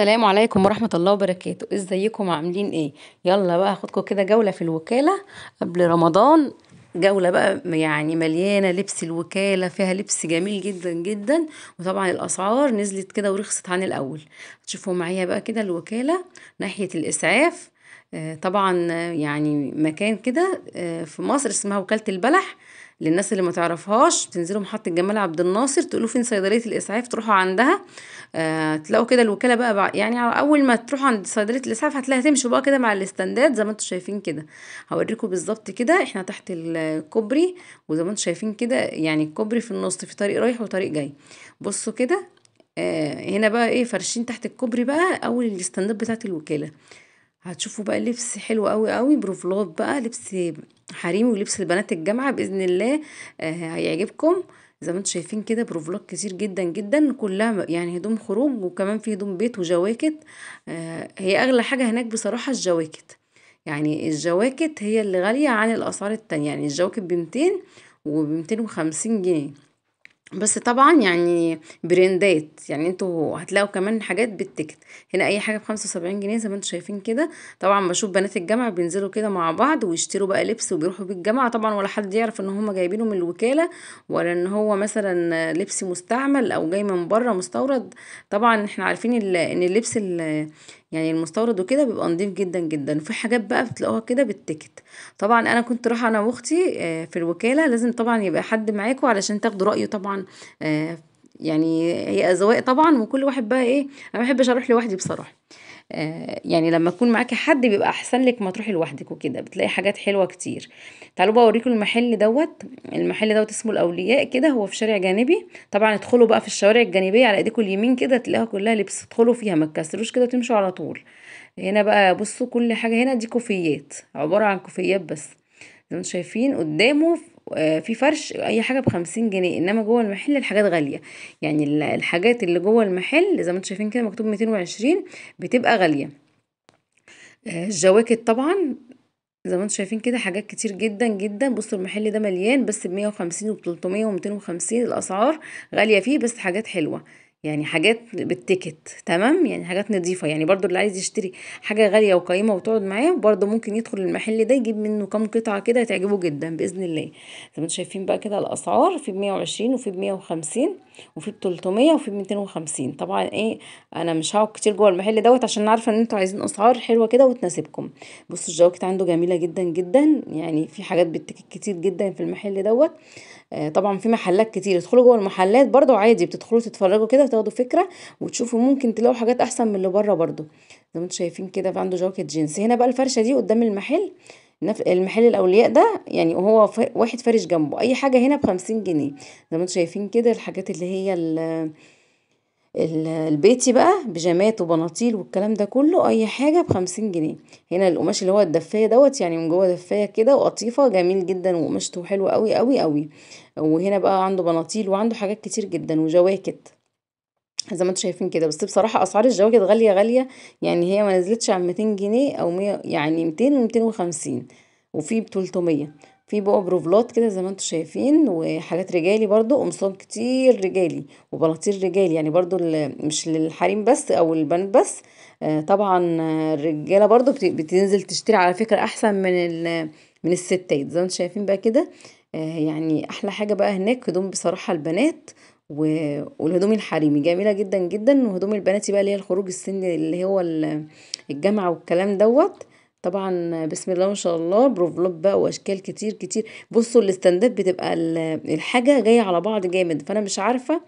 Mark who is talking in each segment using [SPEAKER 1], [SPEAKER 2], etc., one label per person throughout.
[SPEAKER 1] السلام عليكم ورحمة الله وبركاته ازيكم عاملين ايه يلا بقى اخدكم كده جولة في الوكالة قبل رمضان جولة بقى يعني مليانة لبس الوكالة فيها لبس جميل جدا جدا وطبعا الأسعار نزلت كده ورخصت عن الأول تشوفوا معايا بقى كده الوكالة ناحية الإسعاف آه، طبعا يعني مكان كده آه، في مصر اسمها وكالة البلح للناس اللي ما تعرفهاش تنزلوا محطه جمال عبد الناصر تقولوا فين صيدليه الاسعاف تروحوا عندها آه تلاقوا كده الوكاله بقى, بقى يعني على اول ما تروحوا عند صيدليه الاسعاف هتلاقيها تمشوا بقى كده مع الاستندات زي ما انتم شايفين كده هوريكم بالظبط كده احنا تحت الكوبري وزي ما انتم شايفين كده يعني الكوبري في النص في طريق رايح وطريق جاي بصوا كده آه هنا بقى ايه فرشين تحت الكوبري بقى اول الاستندات بتاعت الوكاله هتشوفوا بقى لبس حلو قوي قوي بروفلات بقى لبس حريمي ولبس البنات الجامعة بإذن الله آه هيعجبكم زي ما انتم شايفين كده بروفلات كتير جدا جدا كلها يعني هدوم خروج وكمان في هدوم بيت وجواكت آه هي أغلى حاجة هناك بصراحة الجواكت يعني الجواكت هي اللي غالية عن الأسعار التانية يعني الجواكت بمتين وبمتين وخمسين جنيه بس طبعًا يعني برندات يعني انتوا هتلاقوا كمان حاجات بالتكت هنا أي حاجة بخمسة وسبعين جنيه زي ما انتوا شايفين كده، طبعًا بشوف بنات الجامعة بينزلوا كده مع بعض ويشتروا بقى لبس وبيروحوا بيه الجامعة، طبعًا ولا حد يعرف إن هُم جايبينه من الوكالة، ولا إن هو مثلًا لبس مستعمل أو جاي من برّه مستورد، طبعًا إحنا عارفين إن اللبس يعني المستورد وكده بيبقى نظيف جدا جدا في حاجات بقى بتلاقوها كده بالتيكت طبعا انا كنت رايحه انا واختي آه، في الوكاله لازم طبعا يبقى حد معاكوا علشان تاخدوا رايه طبعا آه، يعني هي اذواق طبعا وكل واحد بقى ايه انا ما بحبش اروح لوحدي بصراحه آه، يعني لما يكون معاكي حد بيبقى احسن لك ما تروحي لوحدك وكده بتلاقي حاجات حلوه كتير تعالوا بقى اوريكم المحل دوت المحل دوت اسمه الاولياء كده هو في شارع جانبي طبعا ادخلوا بقى في الشوارع الجانبيه على ايديكم اليمين كده تلاقيها كلها لبس ادخلوا فيها ما تكسروش كده وتمشوا على طول هنا بقى بصوا كل حاجه هنا دي كوفيات عباره عن كوفيات بس زي ما شايفين قدامه آه، في فرش اي حاجه بخمسين جنيه انما جوه المحل الحاجات غاليه يعني الحاجات اللي جوه المحل زي ما انتم شايفين كده مكتوب ميتين وعشرين بتبقى غاليه آه، الجواكت طبعا زي ما انتم شايفين كده حاجات كتير جدا جدا بصوا المحل ده مليان بس بمية وخمسين وبتلتمية ومتين وخمسين الاسعار غاليه فيه بس حاجات حلوه يعني حاجات بالتيكت تمام يعني حاجات نظيفه يعني برضو اللي عايز يشتري حاجه غاليه وقيمه وتقعد معاه برضو ممكن يدخل المحل ده يجيب منه كام قطعه كده تعجبه جدا باذن الله زي ما انتم شايفين بقى كده الاسعار في ب 120 وفي ب 150 وفي ب 300 وفي ب 250 طبعا ايه انا مش هقعد كتير جوه المحل دوت عشان عارفه ان انتوا عايزين اسعار حلوه كده وتناسبكم بصوا الجواكت عنده جميله جدا جدا يعني في حاجات بالتيكت كتير جدا في المحل دوت آه، طبعا في محلات كتير ادخلوا جوه المحلات برضو عادي بتدخلوا تتفرجوا كده وتاخدوا فكره وتشوفوا ممكن تلاقوا حاجات احسن من اللي بره برضو زي ما انتم شايفين كده عنده جاكيت جينز هنا بقى الفرشه دي قدام المحل المحل الاولياء ده يعني وهو واحد فارش جنبه اي حاجه هنا بخمسين جنيه زي ما انتم شايفين كده الحاجات اللي هي البيتي بقى بيجامات وبناطيل والكلام ده كله اي حاجة بخمسين جنيه هنا القماش اللي هو الدفاية دوت يعني من جوه دفاية كده وقطيفة جميل جدا وقماشته حلوة قوي قوي قوي وهنا بقى عنده بناطيل وعنده حاجات كتير جدا وجواكت زي ما انتم شايفين كده بس بصراحة اسعار الجواكت غالية غالية يعني هي ما نزلتش عن ميتين جنيه او مية يعني ميتين وميتين وخمسين وفي بتلتمية في بقى بروفلات كده زي ما انتم شايفين وحاجات رجالي برضو قمصان كتير رجالي وبلاطير رجالي يعني برضو مش للحريم بس او البنات بس آه، طبعا الرجاله برضو بتنزل تشتري على فكره احسن من من الستات زي ما انتم شايفين بقى كده آه، يعني احلى حاجه بقى هناك هدوم بصراحه البنات و... والهدوم الحريمي جميله جدا جدا وهدوم البناتي بقى اللي هي الخروج السن اللي هو الجامعه والكلام دوت طبعًا بسم الله ما شاء الله، بروفلوب بقى وأشكال كتير، كتير. بُصّوا الاستندات بتبقى الحاجة جاية على بعض جامد، فأنا مش عارفة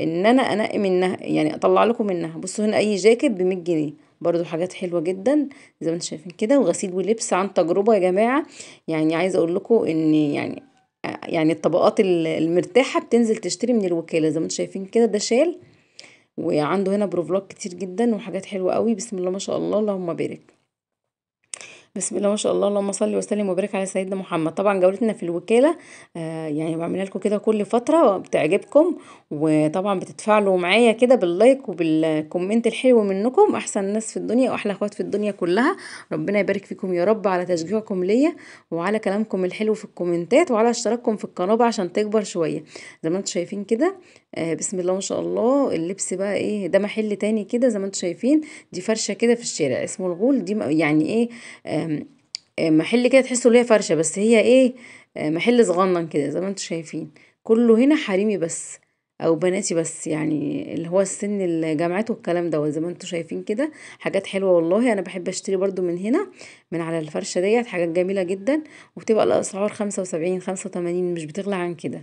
[SPEAKER 1] إن أنا أنقّي منها، يعني أطلّع لكم منها. بُصّوا هنا أي جاكيت ب100 جنيه، برضو حاجات حلوة جدًا زي ما أنتم شايفين كده، وغسيل ولبس عن تجربة يا جماعة، يعني عايزة أقول لكم إن يعني يعني الطبقات المرتاحة بتنزل تشتري من الوكالة، زي ما أنتم شايفين كده ده شال وعنده هنا بروفلوك كتير جدًا وحاجات حلوة أوي، بسم الله ما شاء الله، اللهم بارك. بسم الله ما شاء الله اللهم صل وسلم وبارك على سيدنا محمد طبعا جولتنا في الوكاله آه يعني بعملها لكم كده كل فتره بتعجبكم وطبعا بتتفاعلوا معايا كده باللايك وبالكومنت الحلو منكم احسن ناس في الدنيا واحلى اخوات في الدنيا كلها ربنا يبارك فيكم يا رب على تشجيعكم ليا وعلى كلامكم الحلو في الكومنتات وعلى اشتراككم في القناه عشان تكبر شويه زي ما انتم شايفين كده آه، بسم الله ما شاء الله اللبس بقى ايه ده محل تاني كده زي ما انتم شايفين دي فرشه كده في الشارع اسمه الغول دي يعني ايه محل كده تحسوا ليها فرشه بس هي ايه آه، محل صغنن كده زي ما انتم شايفين كله هنا حريمي بس او بناتي بس يعني اللي هو السن الجامعات والكلام دوت زي ما انتم شايفين كده حاجات حلوه والله انا بحب اشتري برضو من هنا من على الفرشه ديت حاجات جميله جدا وبتبقى الاسعار خمسة وسبعين خمسة مش بتغلى عن كده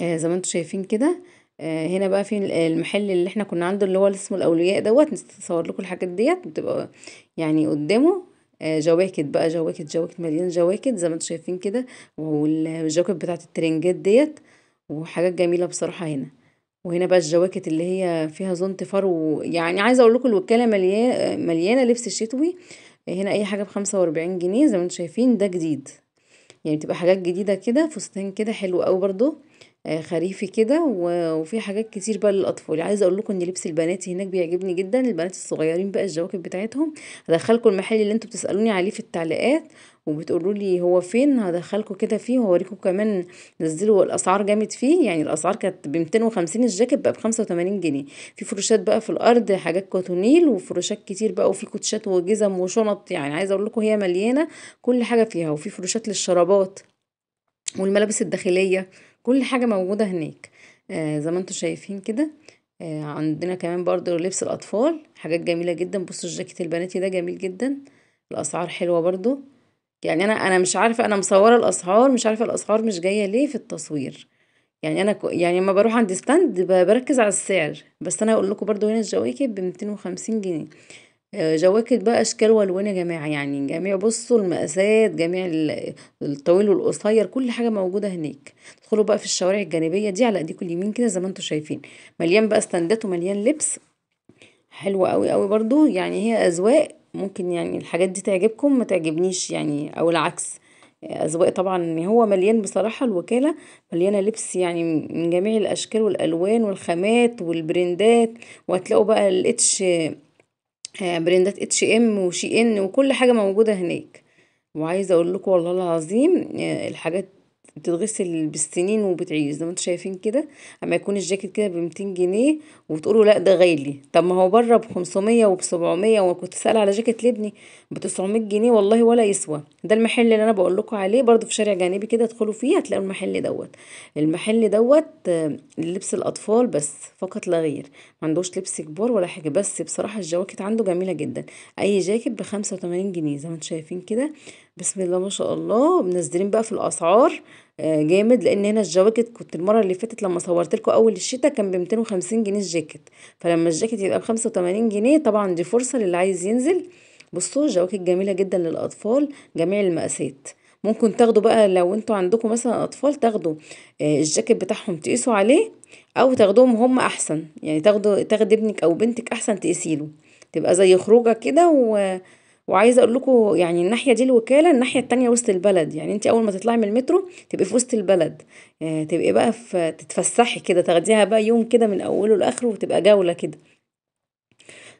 [SPEAKER 1] آه زي ما انتوا شايفين كده آه هنا بقى في المحل اللي احنا كنا عنده اللي هو اسمه الاولياء دوت نصور لكم الحاجات ديت بتبقى يعني قدامه آه، جواكت بقى جواكت جواكت مليان جواكت زي ما انتوا شايفين كده والجواكت بتاعه الترنجات ديت وحاجات جميله بصراحه هنا وهنا بقى الجواكت اللي هي فيها زونت فرو يعني عايزه اقول لكم الوكاله مليانه مليانه لبس شتوي هنا اي حاجه بخمسة واربعين جنيه زي ما انتم شايفين ده جديد يعني بتبقى حاجات جديده كده فستان كده حلو قوي برده آه، خريفي كده وفي وفيه حاجات كتير بقى للأطفال، عايزة أقول لكم إن لبس البنات هناك بيعجبني جدًا، البنات الصغيرين بقى الجواكب بتاعتهم، هدخلكم المحل اللي أنتم بتسألوني عليه في التعليقات وبتقولوا لي هو فين، هدخلكم كده فيه وهاوريكم كمان نزّلوا الأسعار جامد فيه، يعني الأسعار كانت ب وخمسين الجاكيت بقى بخمسة وتمانين جنيه، في فروشات بقى في الأرض حاجات كوتونيل وفروشات كتير بقى وفي كوتشات وجزم وشنط، يعني عايزة أقول لكم هي مليانة كل حاجة فيها، وفي فروشات للشرابات والملابس الداخلية. كل حاجة موجودة هناك آه زي ما انتوا شايفين كده آه عندنا كمان برضو لبس الأطفال حاجات جميلة جدا بصوا الجاكيت البناتي ده جميل جدا الأسعار حلوة برضو يعني أنا أنا مش عارفة أنا مصورة الأسعار مش عارفة الأسعار مش جاية ليه في التصوير يعني انا يعني لما بروح عند ستاند بركز على السعر بس انا هقول لكم برضو هنا الجواكب ب 250 جنيه آه، جواكت بقى أشكال وألوان يا جماعة، يعني جميع بُصّوا المقاسات جميع الطويل والقصير كل حاجة موجودة هناك، تدخلوا بقى في الشوارع الجانبية دي على إيديكم اليمين كده زي ما أنتم شايفين، مليان بقى ستاندات ومليان لبس حلوه أوي أوي برضو يعني هي أذواق ممكن يعني الحاجات دي تعجبكم ما تعجبنيش يعني أو العكس، أذواق طبعًا هو مليان بصراحة الوكالة مليانة لبس يعني من جميع الأشكال والألوان والخامات والبرندات وهتلاقوا بقى الاتش آه، براندات اتش ام وشي ان وكل حاجة موجودة هناك وعايزة اقول لكم والله العظيم آه، الحاجات بتتغسل بالسنين وبتعيش زي ما انتوا شايفين كده اما يكون الجاكيت كده 200 جنيه وتقولوا لا ده غالي طب ما هو بره ب 500 700 وانا كنت سألة على جاكيت لابني 900 جنيه والله ولا يسوى ده المحل اللي انا بقول لكم عليه برده في شارع جانبي كده ادخلوا فيه هتلاقوا المحل دوت المحل دوت لبس الاطفال بس فقط لا غير ما عندوش لبس كبار ولا حاجه بس بصراحه الجواكت عنده جميله جدا اي جاكيت ب 85 جنيه زي ما انتوا شايفين كده بسم الله ما شاء الله منزلين بقى في الاسعار آه، جامد لان هنا الجواكت كنت المره اللي فاتت لما صورت لكم اول الشتاء كان ب 250 جنيه الجاكيت فلما الجاكيت يبقى ب 85 جنيه طبعا دي فرصه للي عايز ينزل بصوا الجواكت جميله جدا للاطفال جميع المقاسات ممكن تاخدوا بقى لو انتوا عندكم مثلا اطفال تاخدوا آه، الجاكيت بتاعهم تقيسوا عليه او تاخدوهم هم احسن يعني تاخدوا تاخد ابنك او بنتك احسن تقيسيله تبقى زي خروجه كده و وعايزة اقول لكم يعني الناحية دي الوكالة الناحية التانية وسط البلد يعني انت اول ما تطلعي من المترو تبقي في وسط البلد آه، تبقي بقى في تتفسحي كده تاخديها بقى يوم كده من اوله لاخره وتبقى جولة كده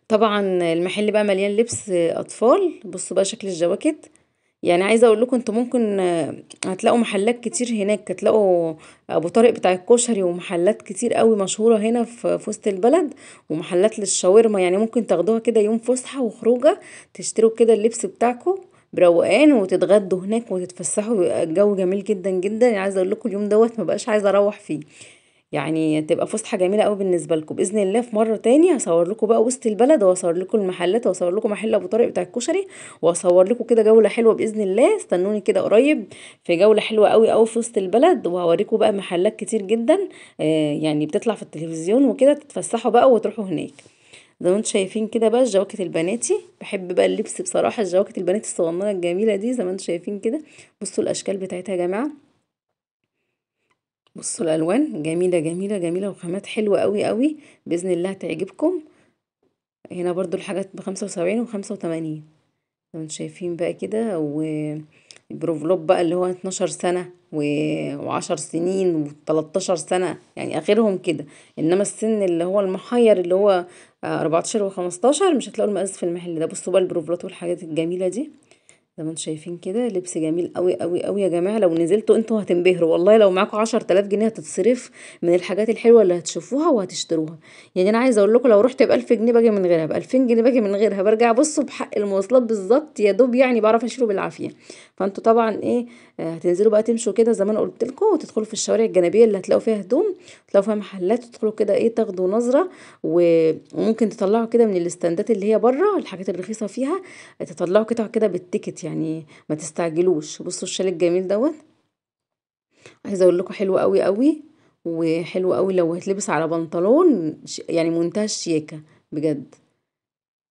[SPEAKER 1] طبعا المحل بقى مليان لبس اطفال بصوا بقى شكل الجواكت يعني عايزه اقول لكم انتوا ممكن آه، هتلاقوا محلات كتير هناك هتلاقوا ابو طارق بتاع الكشري ومحلات كتير قوي مشهوره هنا في وسط البلد ومحلات للشاورما يعني ممكن تاخدوها كده يوم فسحه وخروجه تشتروا كده اللبس بتاعكم بروقان وتتغدوا هناك وتتفسحوا الجو جميل جدا جدا يعني عايزه اقول لكم اليوم دوت مبقاش عايزه اروح فيه يعني تبقى فسحه جميله قوي بالنسبه لكم باذن الله في مره تانية هصور لكم بقى وسط البلد واصور لكم المحلات واصور لكم محل ابو طارق بتاع الكشري واصور لكم كده جوله حلوه باذن الله استنوني كده قريب في جوله حلوه قوي قوي في وسط البلد وهوريكم بقى محلات كتير جدا آه يعني بتطلع في التلفزيون وكده تتفسحوا بقى وتروحوا هناك زي ما انتم شايفين كده بقى الجواكت البناتي بحب بقى اللبس بصراحه الجواكت البناتي الصغننه الجميله دي زي ما انتم شايفين كده بصوا الاشكال بتاعتها يا جماعه بصوا الالوان جميله جميله جميله وخامات حلوه قوي قوي باذن الله تعجبكم هنا برضو الحاجات بخمسة وسبعين وخمسة وتمانين لو انتم شايفين بقى كده وبروفلوب بقى اللي هو اتناشر سنة و... وعشر سنين و13 سنة يعني اخرهم كده انما السن اللي هو المحير اللي هو اربعتاشر وخمستاشر مش هتلاقوا المقاس في المحل ده بصوا بقى البروفلات والحاجات الجميلة دي زي ما انتم شايفين كده لبس جميل قوي قوي قوي يا جماعه لو نزلتوا انتوا هتنبهروا والله لو معاكم 10000 جنيه هتتصرف من الحاجات الحلوه اللي هتشوفوها وهتشتروها يعني انا عايزه اقول لكم لو رحت ب 1000 جنيه باجي من غيرها ب 2000 جنيه باجي من غيرها برجع بصوا بحق المواصلات بالظبط يا دوب يعني بعرف اشيله بالعافيه فانتوا طبعا ايه آه، هتنزلوا بقى تمشوا كده زي ما انا قلت لكم وتدخلوا في الشوارع الجانبيه اللي هتلاقوا فيها هدوم تلاقوا فيها محلات تدخلوا كده ايه تاخدوا نظره وممكن تطلعوا كده من الاستاندات اللي هي بره الحاجات الرخيصه فيها تطلعوا قطع كده بالتيكت يعني ما تستعجلوش بصوا الشال الجميل دوت عايزه اقول لكم حلو قوي قوي وحلو قوي لو هتلبس على بنطلون يعني منتهى الشياكه بجد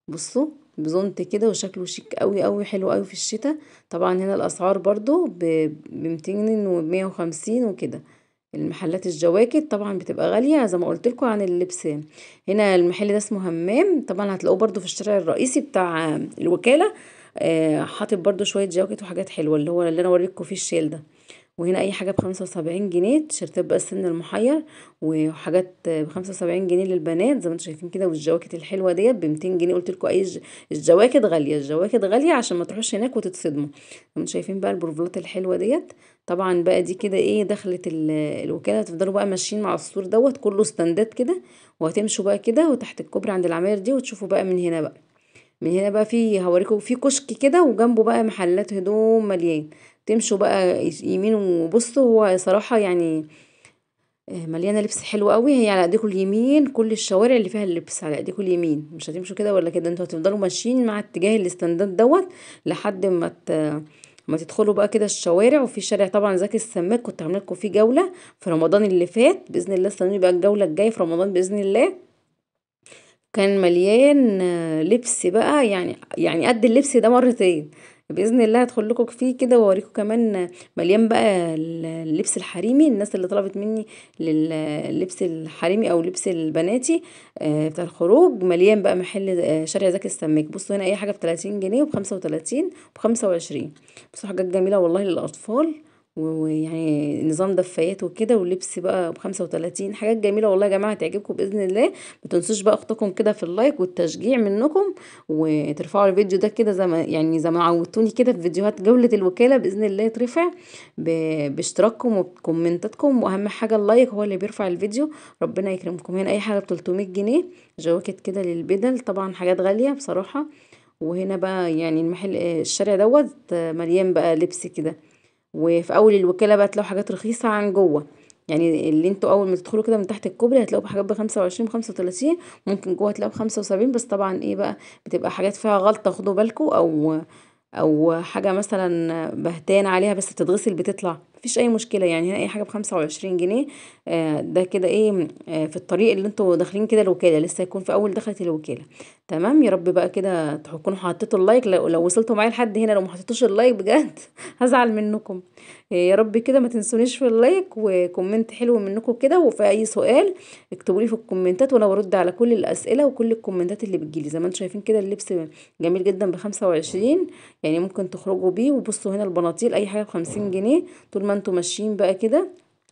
[SPEAKER 1] بصوا بزونت كده وشكله شيك قوي قوي حلو قوي في الشتاء طبعا هنا الاسعار برضو 200 و وخمسين وكده المحلات الجواكت طبعا بتبقى غالية زي ما قلت عن اللبس هنا المحل ده اسمه همام طبعا هتلاقوه برضو في الشارع الرئيسي بتاع الوكالة آه، حاطط برضو شوية جواكت وحاجات حلوة اللي هو اللي انا وريتكم فيه الشال ده وهنا اي حاجة بخمسة وسبعين جنيه تيشيرتات بقى السن المحير وحاجات بخمسة وسبعين جنيه للبنات زي ما انتوا شايفين كده والجواكت الحلوة ديت بمتين جنيه قولتلكوا اي الجواكت غالية الجواكت غالية عشان ما هناك وتتصدموا زي ما انتوا شايفين بقى البروفلات الحلوة ديت طبعا بقى دي كده ايه دخلت الوكالة تفضلوا بقى ماشيين مع السور دوت كله ستاندات كده وهتمشوا بقى كده وتحت الكوبري عند العماير دي وتشوفوا بقى من هنا بقى من هنا بقى في هوريكم في كشك كده وجنبه بقى محلات هدوم مليان تمشوا بقى يمين وبصوا هو صراحه يعني آه، مليانه لبس حلو قوي هي على ايديكم اليمين كل الشوارع اللي فيها اللبس على ايديكم اليمين مش هتمشوا كده ولا كده انتوا هتفضلوا ماشيين مع اتجاه الاستنداد دوت لحد ما ت... ما تدخلوا بقى كده الشوارع وفي شارع طبعا زكي السماك كنت عامله لكم فيه جوله في رمضان اللي فات باذن الله استنوني بقى الجوله الجايه في رمضان باذن الله كان مليان لبس بقى يعني يعني قد اللبس ده مرتين بإذن الله هدخل لكم فيه كده واوريكم كمان مليان بقى اللبس الحريمي الناس اللي طلبت مني اللبس الحريمي او لبس البناتي آه، بتاع الخروج مليان بقى محل آه، شارع زكي السماك بصوا هنا اي حاجه ب 30 جنيه وب 35 وب 25 بصوا حاجات جميله والله للاطفال ويعني نظام دفايات وكده ولبس بقى بخمسة 35 حاجات جميلة والله يا جماعة هتعجبكم بإذن الله متنسوش بقى أخطكم كده في اللايك والتشجيع منكم وترفعوا الفيديو ده كده زي ما يعني زي ما عودتوني كده في فيديوهات جولة الوكالة بإذن الله يترفع باشتراككم وكومنتاتكم وأهم حاجة اللايك هو اللي بيرفع الفيديو ربنا يكرمكم هنا أي حاجة 300 جنيه جواكت كده للبدل طبعا حاجات غالية بصراحة وهنا بقى يعني المحل الشارع دوت مليان بقى لبس كده وفي أول الوكالة بقى تلاقوا حاجات رخيصة عن جوة يعني اللي انتوا أول ما تدخلوا كده من تحت الكوبري هتلاقوا بحاجات بخمسة وعشرين 35 ممكن جوه تلاقوا بخمسة وسبعين بس طبعا ايه بقى بتبقى حاجات فيها غلطة خدوا بالكم أو أو حاجة مثلا بهتان عليها بس بتتغسل بتطلع مفيش أي مشكلة يعني هنا أي حاجة بخمسة وعشرين جنيه آه، ده كده ايه آه، في الطريق اللي انتوا داخلين كده الوكالة لسه هيكون في أول دخلة الوكالة تمام يا رب بقى كده تكونوا حطيتوا اللايك لو, لو وصلتوا معايا لحد هنا لو ما حطيتوش اللايك بجد هزعل منكم إيه، يا رب كده ما تنسونيش في اللايك وكومنت حلو منكم كده وفي اي سؤال اكتبوا لي في الكومنتات وانا برد على كل الاسئله وكل الكومنتات اللي بتجيلي زي ما انتم شايفين كده اللبس جميل جدا ب 25 يعني ممكن تخرجوا بيه وبصوا هنا البناطيل اي حاجه ب 50 جنيه طول ما انتم ماشيين بقى كده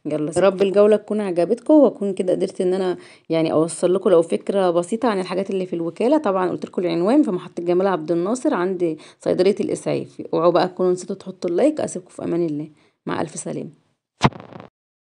[SPEAKER 1] يلا يا رب الجولة تكون عجبتكم واكون كده قدرت ان انا يعني اوصل لكم لو فكرة بسيطة عن الحاجات اللي في الوكالة طبعا قلت لكم العنوان في محطة جمال عبد الناصر عند صيدلية الاسعاف اوعوا بقى تكونوا نسيتوا تحطوا اللايك اسيبكم في امان الله مع الف سلامة